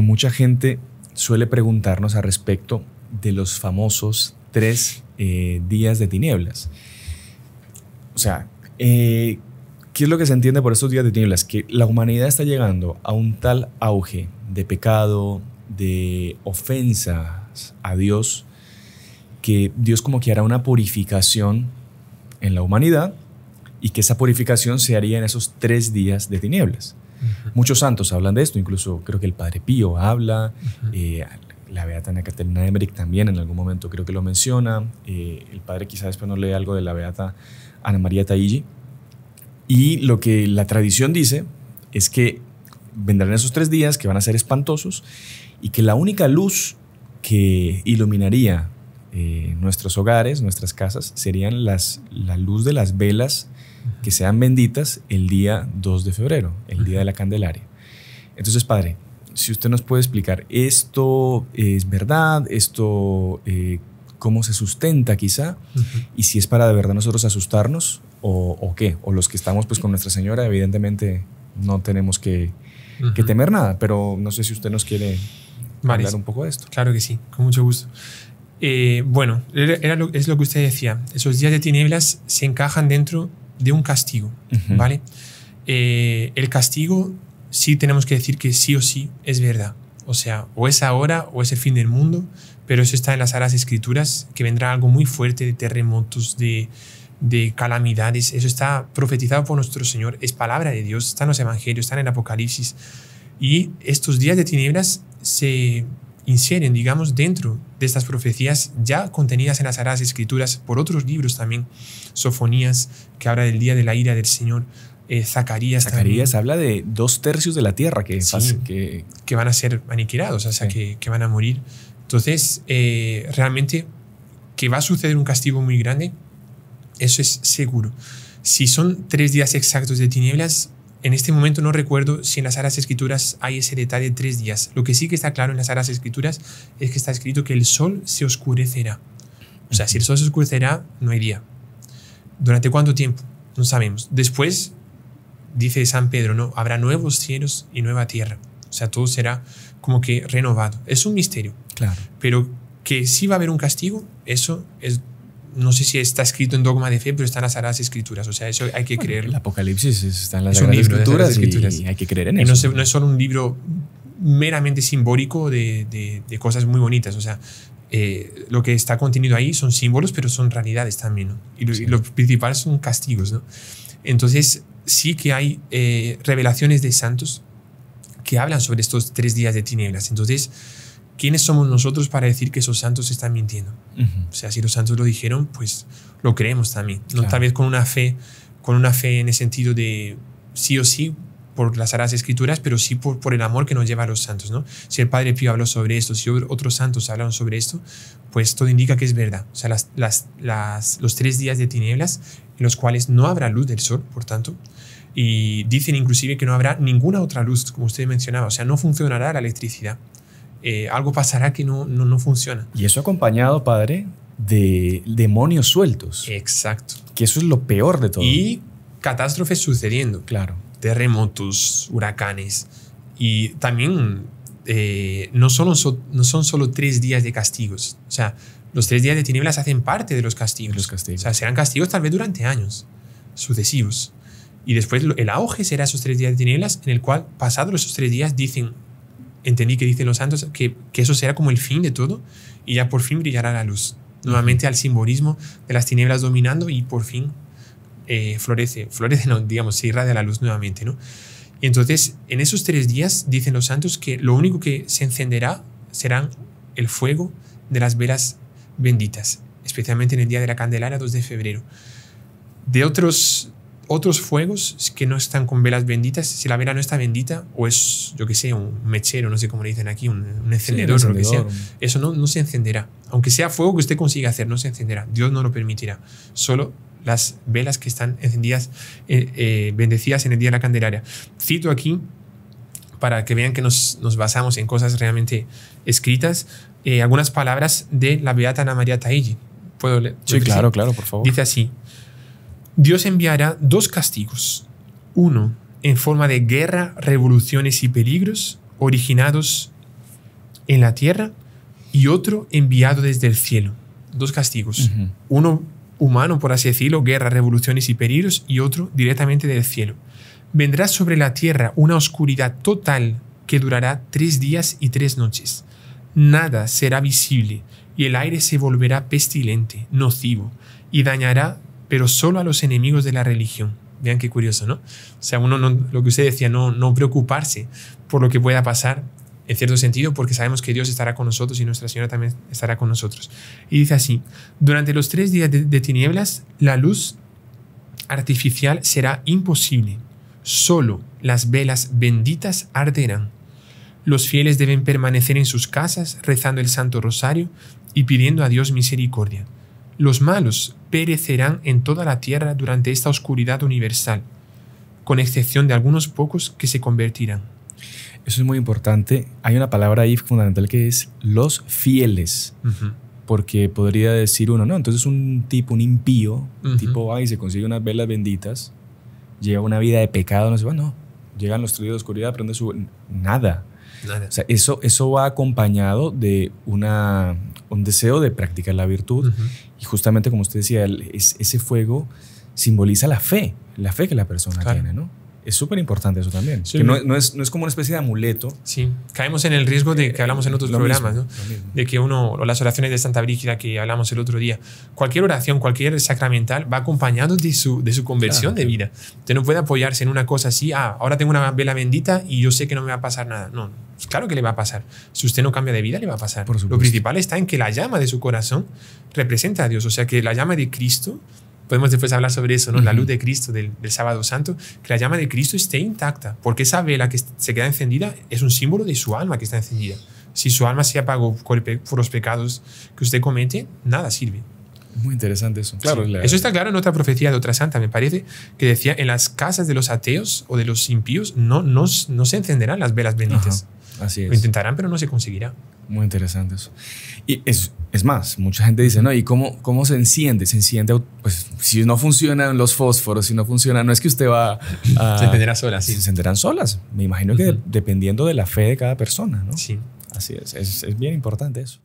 Mucha gente suele preguntarnos al respecto de los famosos tres eh, días de tinieblas. O sea, eh, ¿qué es lo que se entiende por estos días de tinieblas? Que la humanidad está llegando a un tal auge de pecado, de ofensas a Dios, que Dios como que hará una purificación en la humanidad y que esa purificación se haría en esos tres días de tinieblas. Muchos santos hablan de esto, incluso creo que el Padre Pío habla, eh, la Beata Ana Catalina Emmerich también en algún momento creo que lo menciona, eh, el Padre quizás después no lee algo de la Beata Ana María Taigi. Y lo que la tradición dice es que vendrán esos tres días que van a ser espantosos y que la única luz que iluminaría eh, nuestros hogares, nuestras casas, serían las, la luz de las velas que sean benditas el día 2 de febrero, el día de la Candelaria. Entonces, Padre, si usted nos puede explicar, esto es verdad, esto, eh, cómo se sustenta quizá, y si es para de verdad nosotros asustarnos o, qué, o los que estamos pues con Nuestra Señora, evidentemente no tenemos que, temer nada, pero no sé si usted nos quiere hablar un poco de esto. Claro que sí, con mucho gusto. Eh, bueno, es lo que usted decía, esos días de tinieblas se encajan dentro de un castigo, ¿vale? Eh, el castigo sí tenemos que decir que sí o sí es verdad. O sea, o es ahora o es el fin del mundo, pero eso está en las Sagradas Escrituras, que vendrá algo muy fuerte de terremotos, de, de calamidades. Eso está profetizado por nuestro Señor, es palabra de Dios, está en los Evangelios, está en el Apocalipsis. Y estos días de tinieblas se, insieren, digamos, dentro de estas profecías ya contenidas en las Sagradas Escrituras por otros libros también, Sofonías, que habla del día de la ira del Señor, eh, Zacarías. Zacarías habla de dos tercios de la tierra que, que... van a ser aniquilados, o sea, que, van a morir. Entonces, eh, realmente que va a suceder un castigo muy grande, eso es seguro. Si son tres días exactos de tinieblas, en este momento no recuerdo si en las Aras Escrituras hay ese detalle de tres días. Lo que sí que está claro en las Aras Escrituras es que está escrito que el sol se oscurecerá. O sea, si el sol se oscurecerá, no hay día. ¿Durante cuánto tiempo? No sabemos. Después, dice San Pedro, no, habrá nuevos cielos y nueva tierra. O sea, todo será como que renovado. Es un misterio. Claro. Pero que sí va a haber un castigo, eso es no sé si está escrito en dogma de fe, pero está en las Sagradas Escrituras. O sea, eso hay que creer. El Apocalipsis está en las, es escrituras, y hay que creer en eso. No, es solo un libro meramente simbólico de, cosas muy bonitas. O sea, eh, lo que está contenido ahí son símbolos, pero son realidades también. Y, lo, principal son castigos. Entonces, sí que hay eh, revelaciones de santos que hablan sobre estos tres días de tinieblas. Entonces, ¿quiénes somos nosotros para decir que esos santos están mintiendo? O sea, si los santos lo dijeron, pues lo creemos también. No tal vez con una fe, con una fe en el sentido de sí o sí por las sagradas escrituras, pero sí por, por el amor que nos lleva a los santos, ¿no? Si el Padre Pío habló sobre esto, si otros santos hablaron sobre esto, pues todo indica que es verdad. O sea, los tres días de tinieblas en los cuales no habrá luz del sol, por tanto, y dicen inclusive que no habrá ninguna otra luz, como usted mencionaba, o sea, no funcionará la electricidad. Eh, algo pasará que no, no, funciona. Y eso acompañado, padre, de demonios sueltos. Exacto. Que eso es lo peor de todo. Y catástrofes sucediendo. Claro. Terremotos, huracanes. Y también eh, no, no son solo tres días de castigos. O sea, los tres días de tinieblas hacen parte de los castigos. Los castigos. O sea, serán castigos tal vez durante años sucesivos. Y después el auge será esos tres días de tinieblas en el cual, pasados esos tres días, dicen, entendí que dicen los santos, que, eso será como el fin de todo y ya por fin brillará la luz. Nuevamente al simbolismo de las tinieblas dominando y por fin eh, florece, florece, no, digamos, se irradia la luz nuevamente, ¿no? Y entonces, en esos tres días, dicen los santos que lo único que se encenderá serán el fuego de las velas benditas, especialmente en el día de la Candelaria, 2 de febrero. De otros otros fuegos que no están con velas benditas, si la vela no está bendita o es, yo que sé, un mechero, no sé cómo le dicen aquí, un, encendedor lo que sea, eso no, se encenderá. Aunque sea fuego que usted consiga hacer, no se encenderá. Dios no lo permitirá. Solo las velas que están encendidas, eh, eh, bendecidas en el día de la Candelaria. Cito aquí para que vean que nos, basamos en cosas realmente escritas, eh, algunas palabras de la Beata Ana María Taigi. ¿Puedo leer? Sí, claro, claro, por favor. Dice así, Dios enviará dos castigos. Uno, en forma de guerra, revoluciones y peligros originados en la tierra y otro enviado desde el cielo. Dos castigos. Uno humano, por así decirlo, guerra, revoluciones y peligros y otro directamente del cielo. Vendrá sobre la tierra una oscuridad total que durará tres días y tres noches. Nada será visible y el aire se volverá pestilente, nocivo, y dañará pero solo a los enemigos de la religión. Vean qué curioso, ¿no? O sea, uno, lo que usted decía, no, preocuparse por lo que pueda pasar, en cierto sentido, porque sabemos que Dios estará con nosotros y Nuestra Señora también estará con nosotros. Y dice así, durante los tres días de tinieblas, la luz artificial será imposible, solo las velas benditas arderán. Los fieles deben permanecer en sus casas rezando el Santo Rosario y pidiendo a Dios misericordia. Los malos perecerán en toda la tierra durante esta oscuridad universal, con excepción de algunos pocos que se convertirán. Eso es muy importante. Hay una palabra ahí fundamental que es los fieles. Porque podría decir uno, no, entonces un tipo, un impío, tipo va se consigue unas velas benditas, lleva una vida de pecado, no sé, bueno, llegan los tríos de oscuridad, prende su... Nada. O sea, eso, va acompañado de una, un deseo de practicar la virtud. Y justamente como usted decía, ese fuego simboliza la fe, la fe que la persona tiene, ¿no? Es súper importante eso también. no, es, como una especie de amuleto. Sí, caemos en el riesgo de que hablamos en otros programas, de que uno, o las oraciones de Santa Brígida que hablamos el otro día, cualquier oración, cualquier sacramental va acompañado de su, de su conversión de vida. Usted no puede apoyarse en una cosa así, ah, ahora tengo una vela bendita y yo sé que no me va a pasar nada. No, pues claro que le va a pasar. Si usted no cambia de vida, le va a pasar. lo principal está en que la llama de su corazón representa a Dios, o sea que la llama de Cristo podemos después hablar sobre eso, ¿no? La luz de Cristo del, sábado santo, que la llama de Cristo esté intacta, porque esa vela que se queda encendida es un símbolo de su alma que está encendida. Si su alma se apagó por los pecados que usted comete, nada sirve. Muy interesante eso. Claro, Eso está claro en otra profecía de otra santa, me parece, que decía, en las casas de los ateos o de los impíos no, no, no se encenderán las velas benditas. así Lo intentarán, pero no se conseguirá. Muy interesante eso. Y es, es más, mucha gente dice, ¿no? ¿Y cómo, cómo se enciende? Se enciende, pues si no funcionan los fósforos, si no funciona, no es que usted va a... se encenderán solas. Sí. Se encenderán solas. Me imagino que dependiendo de la fe de cada persona, ¿no? Sí. Así es, es, es bien importante eso.